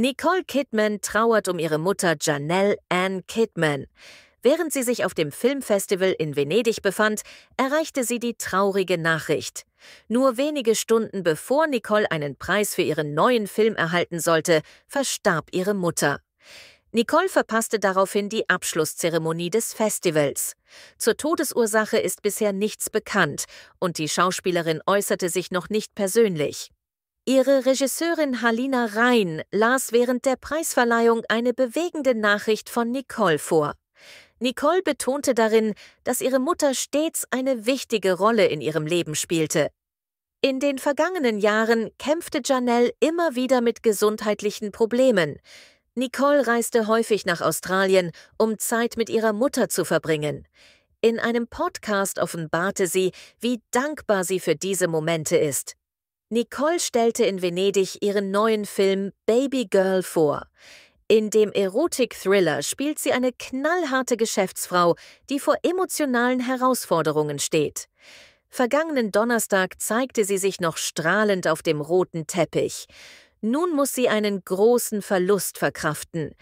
Nicole Kidman trauert um ihre Mutter Janelle Ann Kidman. Während sie sich auf dem Filmfestival in Venedig befand, erreichte sie die traurige Nachricht. Nur wenige Stunden bevor Nicole einen Preis für ihren neuen Film erhalten sollte, verstarb ihre Mutter. Nicole verpasste daraufhin die Abschlusszeremonie des Festivals. Zur Todesursache ist bisher nichts bekannt und die Schauspielerin äußerte sich noch nicht persönlich. Ihre Regisseurin Halina Rhein las während der Preisverleihung eine bewegende Nachricht von Nicole vor. Nicole betonte darin, dass ihre Mutter stets eine wichtige Rolle in ihrem Leben spielte. In den vergangenen Jahren kämpfte Janelle immer wieder mit gesundheitlichen Problemen. Nicole reiste häufig nach Australien, um Zeit mit ihrer Mutter zu verbringen. In einem Podcast offenbarte sie, wie dankbar sie für diese Momente ist. Nicole stellte in Venedig ihren neuen Film Baby Girl vor. In dem Erotik-Thriller spielt sie eine knallharte Geschäftsfrau, die vor emotionalen Herausforderungen steht. Vergangenen Donnerstag zeigte sie sich noch strahlend auf dem roten Teppich. Nun muss sie einen großen Verlust verkraften.